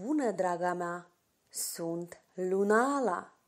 Bună, draga mea! Sunt Lunala!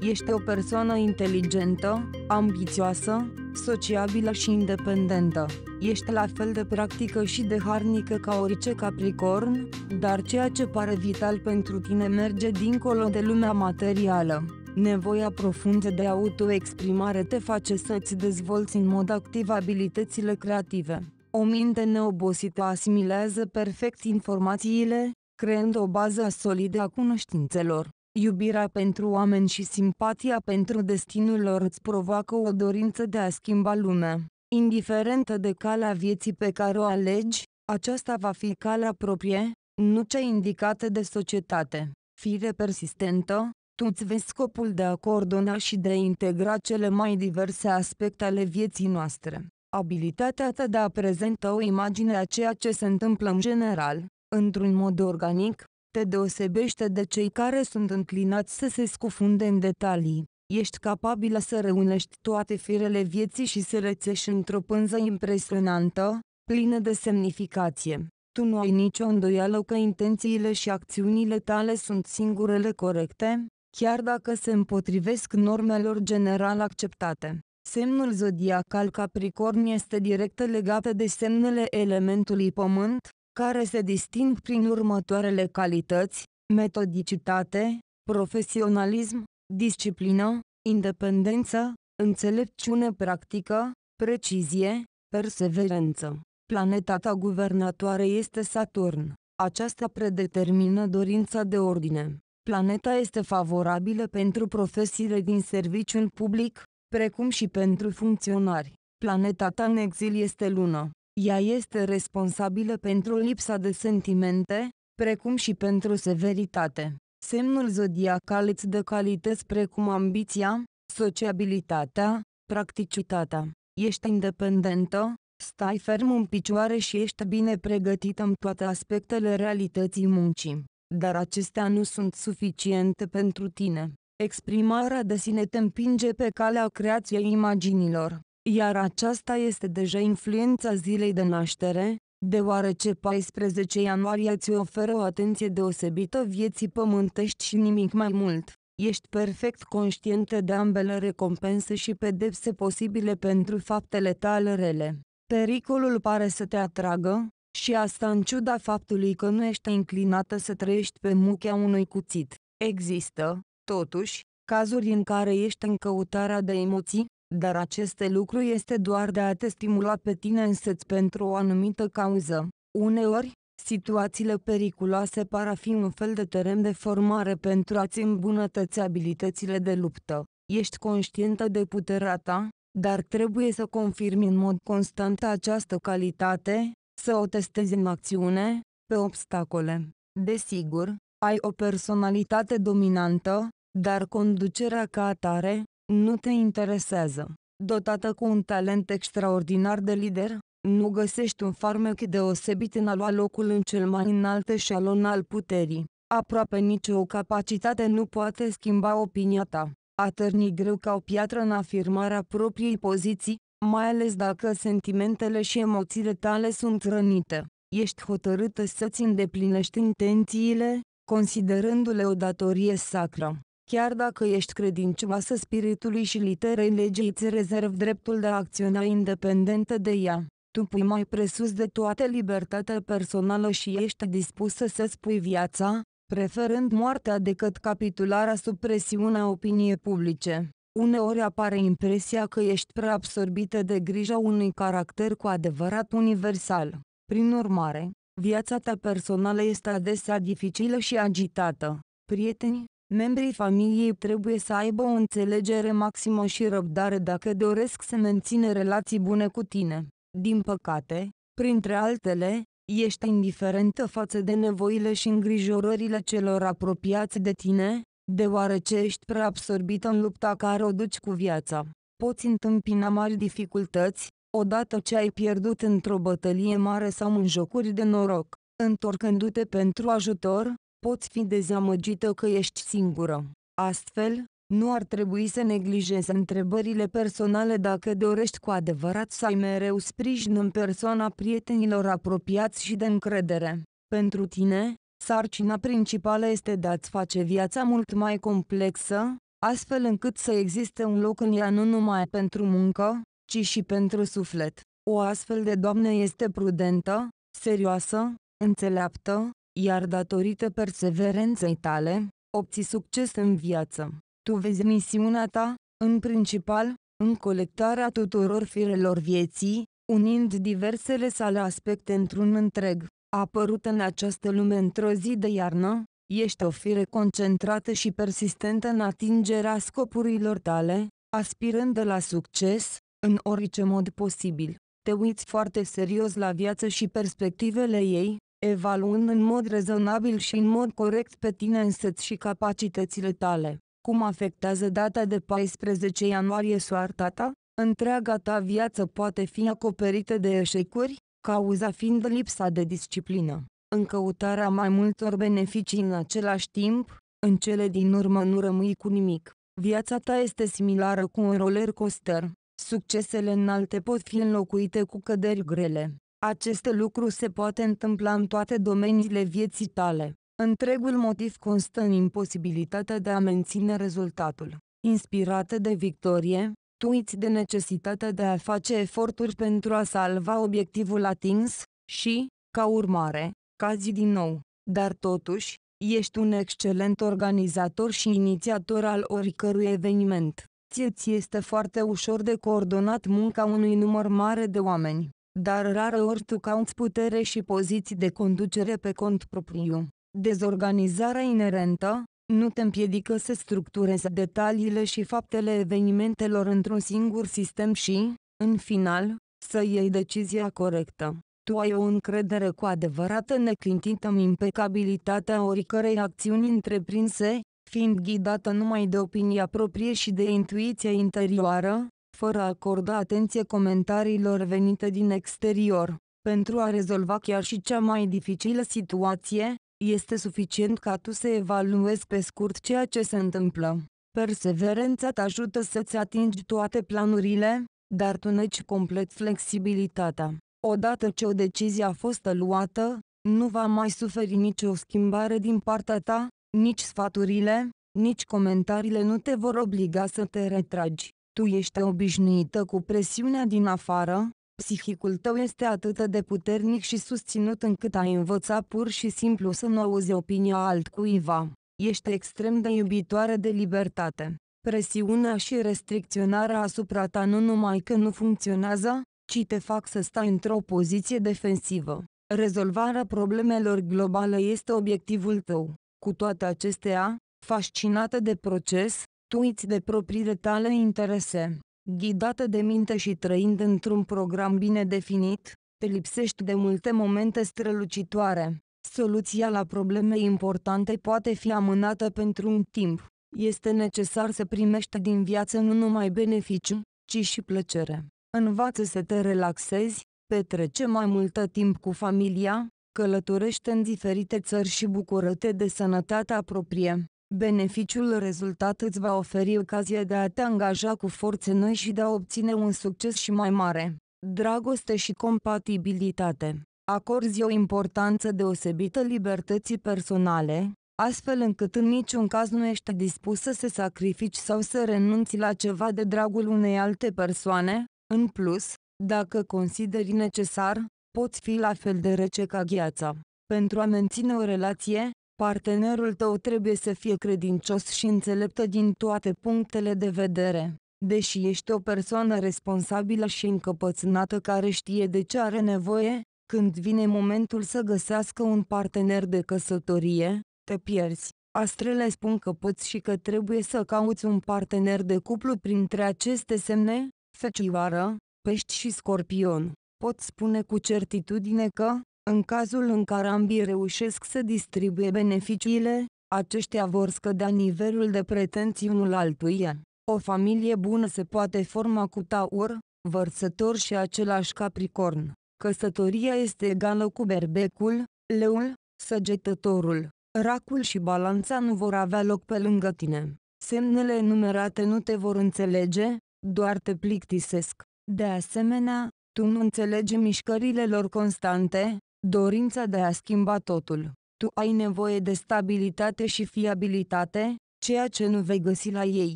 Ești o persoană inteligentă, ambițioasă, sociabilă și independentă. Ești la fel de practică și de harnică ca orice capricorn, dar ceea ce pare vital pentru tine merge dincolo de lumea materială. Nevoia profundă de autoexprimare te face să-ți dezvolți în mod activ abilitățile creative. O minte neobosită asimilează perfect informațiile, creând o bază solidă a cunoștințelor. Iubirea pentru oameni și simpatia pentru destinul lor îți provoacă o dorință de a schimba lumea. Indiferentă de calea vieții pe care o alegi, aceasta va fi calea proprie, nu cea indicată de societate. Fire persistentă, tu îți vezi scopul de a coordona și de a integra cele mai diverse aspecte ale vieții noastre. Abilitatea ta de a prezenta o imagine a ceea ce se întâmplă în general, într-un mod organic, te deosebește de cei care sunt înclinați să se scufunde în detalii. Ești capabilă să reunești toate firele vieții și să rețești într-o pânză impresionantă, plină de semnificație. Tu nu ai nicio îndoială că intențiile și acțiunile tale sunt singurele corecte, chiar dacă se împotrivesc normelor general acceptate. Semnul zodiacal Capricorn este direct legat de semnele elementului pământ, care se disting prin următoarele calități, metodicitate, profesionalism, disciplină, independență, înțelepciune practică, precizie, perseverență. Planeta ta guvernatoare este Saturn. Aceasta predetermină dorința de ordine. Planeta este favorabilă pentru profesiile din serviciul public, precum și pentru funcționari. Planeta ta în exil este Lună. Ea este responsabilă pentru lipsa de sentimente, precum și pentru severitate. Semnul zodiacal îți dă calități precum ambiția, sociabilitatea, practicitatea. Ești independentă, stai ferm în picioare și ești bine pregătită în toate aspectele realității muncii. Dar acestea nu sunt suficiente pentru tine. Exprimarea de sine te împinge pe calea creației imaginilor iar aceasta este deja influența zilei de naștere, deoarece 14 ianuarie îți oferă o atenție deosebită vieții pământești și nimic mai mult. Ești perfect conștientă de ambele recompense și pedepse posibile pentru faptele tale rele. Pericolul pare să te atragă, și asta în ciuda faptului că nu ești înclinată să trăiești pe muchea unui cuțit. Există, totuși, cazuri în care ești în căutarea de emoții, dar aceste lucruri este doar de a te stimula pe tine însăți pentru o anumită cauză. Uneori, situațiile periculoase par a fi un fel de teren de formare pentru a-ți îmbunătăți abilitățile de luptă. Ești conștientă de puterea ta, dar trebuie să confirmi în mod constant această calitate, să o testezi în acțiune, pe obstacole. Desigur, ai o personalitate dominantă, dar conducerea ca atare, nu te interesează. Dotată cu un talent extraordinar de lider, nu găsești un farmec deosebit în a lua locul în cel mai înalt eșalon al puterii. Aproape nicio capacitate nu poate schimba opinia ta. Atârni greu ca o piatră în afirmarea propriei poziții, mai ales dacă sentimentele și emoțiile tale sunt rănite. Ești hotărâtă să-ți îndeplinești intențiile, considerându-le o datorie sacră. Chiar dacă ești credincioasă spiritului și literei legii îți rezerv dreptul de a acționa independentă de ea. Tu pui mai presus de toate libertatea personală și ești dispusă să spui viața, preferând moartea decât capitularea sub presiunea opiniei publice. Uneori apare impresia că ești prea absorbită de grija unui caracter cu adevărat universal. Prin urmare, viața ta personală este adesea dificilă și agitată. Prieteni, Membrii familiei trebuie să aibă o înțelegere maximă și răbdare dacă doresc să mențină relații bune cu tine. Din păcate, printre altele, ești indiferentă față de nevoile și îngrijorările celor apropiați de tine, deoarece ești prea absorbită în lupta care o duci cu viața. Poți întâmpina mari dificultăți, odată ce ai pierdut într-o bătălie mare sau în jocuri de noroc. Întorcându-te pentru ajutor, poți fi dezamăgită că ești singură. Astfel, nu ar trebui să neglijezi întrebările personale dacă dorești cu adevărat să ai mereu sprijin în persoana prietenilor apropiați și de încredere. Pentru tine, sarcina principală este de a-ți face viața mult mai complexă, astfel încât să existe un loc în ea nu numai pentru muncă, ci și pentru suflet. O astfel de doamnă este prudentă, serioasă, înțeleaptă, iar datorită perseverenței tale, obții succes în viață. Tu vezi misiunea ta, în principal, în colectarea tuturor firelor vieții, unind diversele sale aspecte într-un întreg. Apărut în această lume într-o zi de iarnă, ești o fire concentrată și persistentă în atingerea scopurilor tale, aspirând de la succes, în orice mod posibil. Te uiți foarte serios la viață și perspectivele ei, evaluând în mod rezonabil și în mod corect pe tine însăți și capacitățile tale. Cum afectează data de 14 ianuarie soarta ta? Întreaga ta viață poate fi acoperită de eșecuri, cauza fiind lipsa de disciplină. În căutarea mai multor beneficii în același timp, în cele din urmă nu rămâi cu nimic. Viața ta este similară cu un roller coaster. Succesele înalte pot fi înlocuite cu căderi grele. Acest lucru se poate întâmpla în toate domeniile vieții tale. Întregul motiv constă în imposibilitatea de a menține rezultatul. Inspirată de victorie, tu îți de necesitatea de a face eforturi pentru a salva obiectivul atins și, ca urmare, cazi din nou. Dar totuși, ești un excelent organizator și inițiator al oricărui eveniment. Ție ți este foarte ușor de coordonat munca unui număr mare de oameni dar rareori tu cauți putere și poziții de conducere pe cont propriu. Dezorganizarea inerentă nu te împiedică să structurezi detaliile și faptele evenimentelor într-un singur sistem și, în final, să iei decizia corectă. Tu ai o încredere cu adevărat neclintită în impecabilitatea oricărei acțiuni întreprinse, fiind ghidată numai de opinia proprie și de intuiția interioară, fără a acorda atenție comentariilor venite din exterior. Pentru a rezolva chiar și cea mai dificilă situație, este suficient ca tu să evaluezi pe scurt ceea ce se întâmplă. Perseverența te ajută să-ți atingi toate planurile, dar tu neci complet flexibilitatea. Odată ce o decizie a fost luată, nu va mai suferi nicio schimbare din partea ta, nici sfaturile, nici comentariile nu te vor obliga să te retragi. Tu ești obișnuită cu presiunea din afară, psihicul tău este atât de puternic și susținut încât ai învățat pur și simplu să nu auzi opinia altcuiva. Ești extrem de iubitoare de libertate. Presiunea și restricționarea asupra ta nu numai că nu funcționează, ci te fac să stai într-o poziție defensivă. Rezolvarea problemelor globale este obiectivul tău. Cu toate acestea, fascinată de proces, tuiți de propriile tale interese. Ghidată de minte și trăind într-un program bine definit, te lipsești de multe momente strălucitoare. Soluția la probleme importante poate fi amânată pentru un timp. Este necesar să primești din viață nu numai beneficiu, ci și plăcere. Învață să te relaxezi, petrece mai multă timp cu familia, călătorește în diferite țări și bucură-te de sănătatea proprie. Beneficiul rezultat îți va oferi ocazia de a te angaja cu forțe noi și de a obține un succes și mai mare. Dragoste și compatibilitate. Acorzi o importanță deosebită libertății personale, astfel încât în niciun caz nu ești dispus să se sacrifici sau să renunți la ceva de dragul unei alte persoane. În plus, dacă consideri necesar, poți fi la fel de rece ca gheața. Pentru a menține o relație, Partenerul tău trebuie să fie credincios și înțeleptă din toate punctele de vedere. Deși ești o persoană responsabilă și încăpățânată care știe de ce are nevoie, când vine momentul să găsească un partener de căsătorie, te pierzi. Astrele spun că poți și că trebuie să cauți un partener de cuplu printre aceste semne, fecioară, pești și scorpion. Pot spune cu certitudine că, în cazul în care ambii reușesc să distribuie beneficiile, aceștia vor scădea nivelul de pretenții unul altuia. O familie bună se poate forma cu taur, vărsător și același capricorn. Căsătoria este egală cu berbecul, leul, săgetătorul, racul și balanța nu vor avea loc pe lângă tine. Semnele enumerate nu te vor înțelege, doar te plictisesc. De asemenea, tu nu înțelegi mișcările lor constante, Dorința de a schimba totul. Tu ai nevoie de stabilitate și fiabilitate, ceea ce nu vei găsi la ei,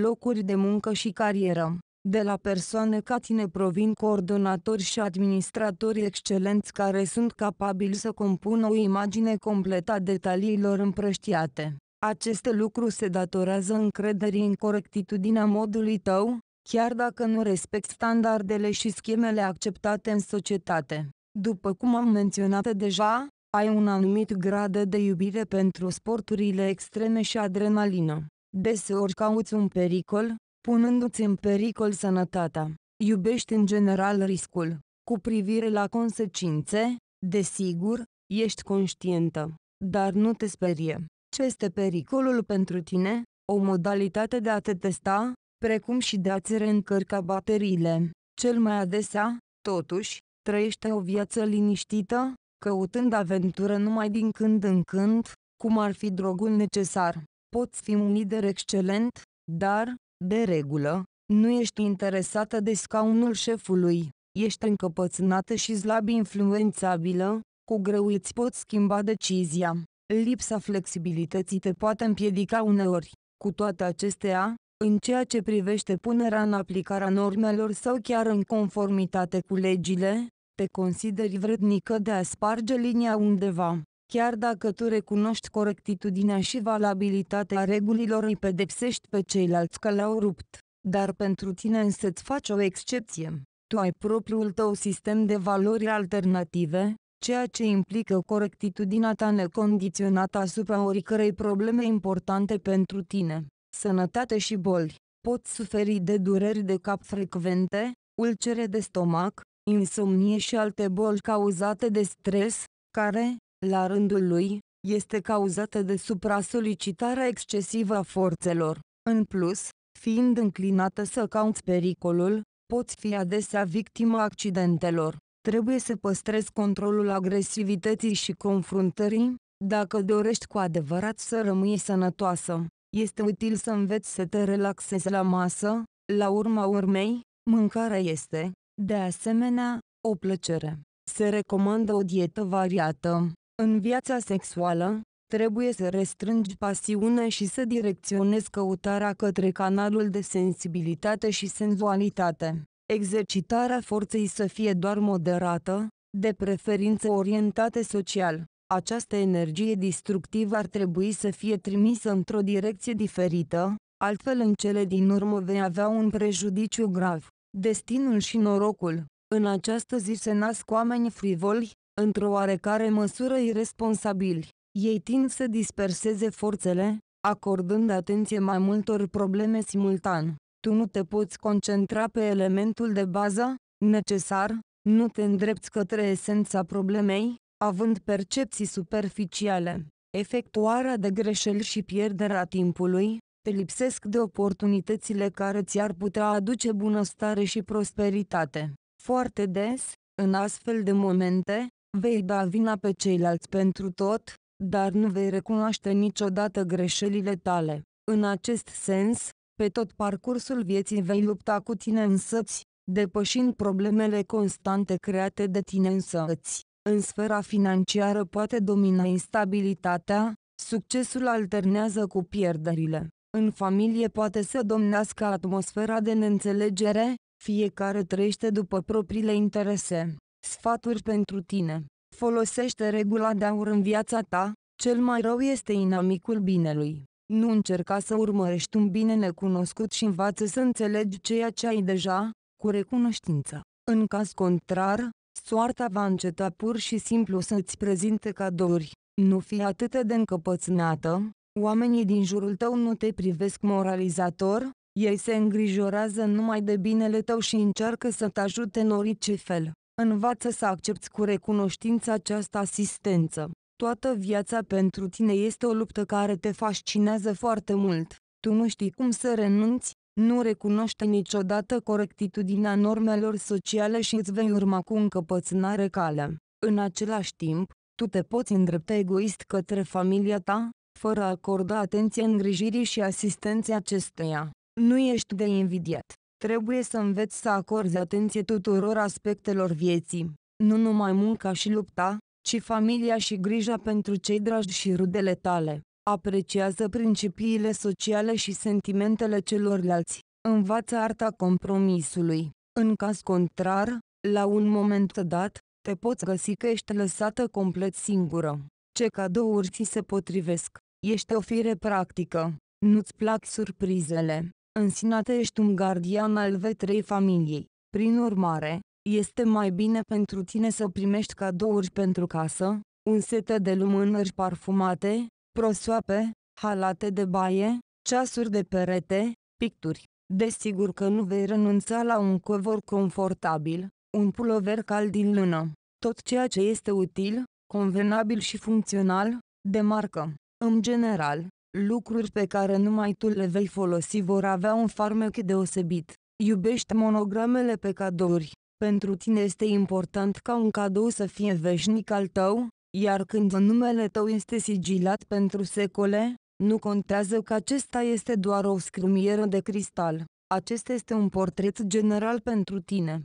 locuri de muncă și carieră. De la persoane ca tine provin coordonatori și administratori excelenți care sunt capabili să compună o imagine completă a detaliilor împrăștiate. Acest lucru se datorează încrederii în corectitudinea modului tău, chiar dacă nu respecti standardele și schemele acceptate în societate. După cum am menționat deja, ai un anumit grad de iubire pentru sporturile extreme și adrenalină. Deseori cauți un pericol, punându-ți în pericol sănătatea. Iubești în general riscul. Cu privire la consecințe, desigur, ești conștientă, dar nu te sperie. Ce este pericolul pentru tine? O modalitate de a te testa, precum și de a-ți reîncărca bateriile. Cel mai adesea, totuși, Trăiește o viață liniștită, căutând aventură numai din când în când, cum ar fi drogul necesar. Poți fi un lider excelent, dar, de regulă, nu ești interesată de scaunul șefului. Ești încăpățânată și slab influențabilă, cu greu îți poți schimba decizia. Lipsa flexibilității te poate împiedica uneori. Cu toate acestea, în ceea ce privește punerea în aplicarea normelor sau chiar în conformitate cu legile, te consideri vrednică de a sparge linia undeva. Chiar dacă tu recunoști corectitudinea și valabilitatea regulilor îi pedepsești pe ceilalți că l au rupt, dar pentru tine însă îți faci o excepție. Tu ai propriul tău sistem de valori alternative, ceea ce implică corectitudinea ta necondiționată asupra oricărei probleme importante pentru tine. Sănătate și boli. Poți suferi de dureri de cap frecvente, ulcere de stomac, insomnie și alte boli cauzate de stres, care, la rândul lui, este cauzată de supra-solicitarea excesivă a forțelor. În plus, fiind înclinată să cauți pericolul, poți fi adesea victima accidentelor. Trebuie să păstrezi controlul agresivității și confruntării, dacă dorești cu adevărat să rămâi sănătoasă. Este util să înveți să te relaxezi la masă, la urma urmei, mâncarea este, de asemenea, o plăcere. Se recomandă o dietă variată. În viața sexuală, trebuie să restrângi pasiunea și să direcționezi căutarea către canalul de sensibilitate și senzualitate. Exercitarea forței să fie doar moderată, de preferință orientată social. Această energie distructivă ar trebui să fie trimisă într-o direcție diferită, altfel în cele din urmă vei avea un prejudiciu grav. Destinul și norocul. În această zi se nasc oameni frivoli, într-o oarecare măsură irresponsabili. Ei tind să disperseze forțele, acordând atenție mai multor probleme simultan. Tu nu te poți concentra pe elementul de bază, necesar, nu te îndrepți către esența problemei, având percepții superficiale. Efectuarea de greșeli și pierderea timpului, te lipsesc de oportunitățile care ți-ar putea aduce bunăstare și prosperitate. Foarte des, în astfel de momente, vei da vina pe ceilalți pentru tot, dar nu vei recunoaște niciodată greșelile tale. În acest sens, pe tot parcursul vieții vei lupta cu tine însăți, depășind problemele constante create de tine însăți. În sfera financiară poate domina instabilitatea, succesul alternează cu pierderile. În familie poate să domnească atmosfera de neînțelegere, fiecare trăiește după propriile interese. Sfaturi pentru tine. Folosește regula de aur în viața ta, cel mai rău este inamicul binelui. Nu încerca să urmărești un bine necunoscut și învață să înțelegi ceea ce ai deja, cu recunoștință. În caz contrar, soarta va înceta pur și simplu să-ți prezinte cadouri. Nu fi atât de încăpățânată, Oamenii din jurul tău nu te privesc moralizator, ei se îngrijorează numai de binele tău și încearcă să te ajute în orice fel. Învață să accepti cu recunoștință această asistență. Toată viața pentru tine este o luptă care te fascinează foarte mult. Tu nu știi cum să renunți, nu recunoști niciodată corectitudinea normelor sociale și îți vei urma cu încăpățânare calea. În același timp, tu te poți îndrepta egoist către familia ta, fără a acorda atenție îngrijirii și asistenței acesteia. Nu ești de invidiat. Trebuie să înveți să acorzi atenție tuturor aspectelor vieții, nu numai munca și lupta, ci familia și grija pentru cei dragi și rudele tale. Apreciază principiile sociale și sentimentele celorlalți. Învață arta compromisului. În caz contrar, la un moment dat, te poți găsi că ești lăsată complet singură. Ce cadouri ți se potrivesc? Ești o fire practică. Nu-ți plac surprizele. În sinate ești un gardian al vetrei familiei. Prin urmare, este mai bine pentru tine să primești cadouri pentru casă, un set de lumânări parfumate, prosoape, halate de baie, ceasuri de perete, picturi. Desigur că nu vei renunța la un covor confortabil, un pulover cald din lână, tot ceea ce este util, convenabil și funcțional, de marcă. În general, lucruri pe care numai tu le vei folosi vor avea un farmec deosebit. Iubești monogramele pe cadouri. Pentru tine este important ca un cadou să fie veșnic al tău, iar când numele tău este sigilat pentru secole, nu contează că acesta este doar o scrumieră de cristal. Acesta este un portret general pentru tine